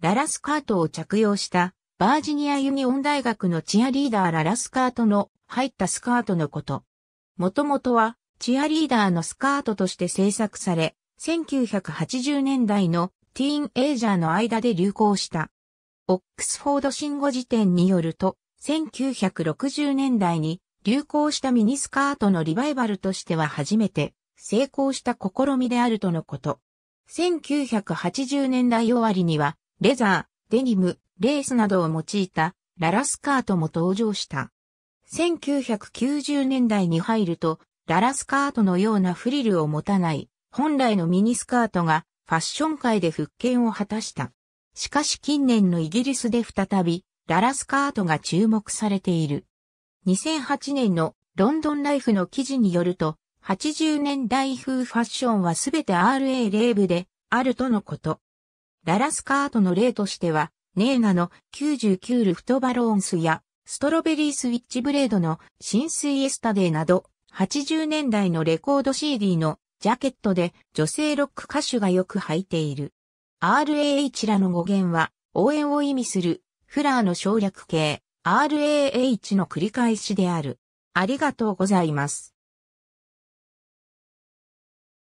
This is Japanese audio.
ララスカートを着用したバージニアユニオン大学のチアリーダーララスカートの入ったスカートのこと。もともとはチアリーダーのスカートとして制作され、1980年代のティーンエイジャーの間で流行した。オックスフォード新語辞典によると、1960年代に流行したミニスカートのリバイバルとしては初めて成功した試みであるとのこと。1980年代終わりにはレザー、デニム、レースなどを用いたララスカートも登場した。1990年代に入ると、ララスカートのようなフリルを持たない本来のミニスカートがファッション界で復権を果たした。しかし近年のイギリスで再びララスカートが注目されている。2008年のロンドンライフの記事によると、80年代風ファッションはすべて RA レーブであるとのこと。ララスカートの例としては、ネーガの99ルフトバローンスや、ストロベリースウィッチブレードの浸水エスタデーなど、80年代のレコード CD のジャケットで女性ロック歌手がよく履いている。RAH らの語源は応援を意味するフラーの省略形 RAH の繰り返しである。ありがとうございます。